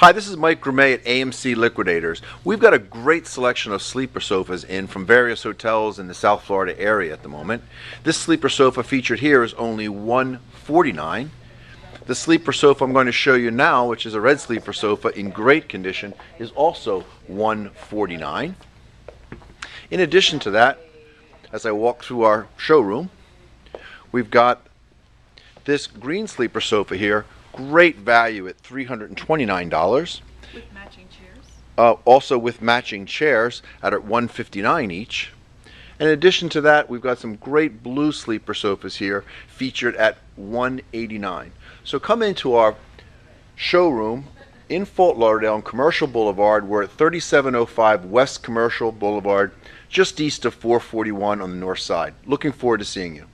Hi, this is Mike Grumet at AMC Liquidators. We've got a great selection of sleeper sofas in from various hotels in the South Florida area at the moment. This sleeper sofa featured here is only $149. The sleeper sofa I'm going to show you now, which is a red sleeper sofa in great condition, is also $149. In addition to that, as I walk through our showroom, we've got this green sleeper sofa here great value at $329. With matching chairs? Uh, also with matching chairs at 159 each. In addition to that, we've got some great blue sleeper sofas here featured at 189. So come into our showroom in Fort Lauderdale on Commercial Boulevard. We're at 3705 West Commercial Boulevard, just east of 441 on the north side. Looking forward to seeing you.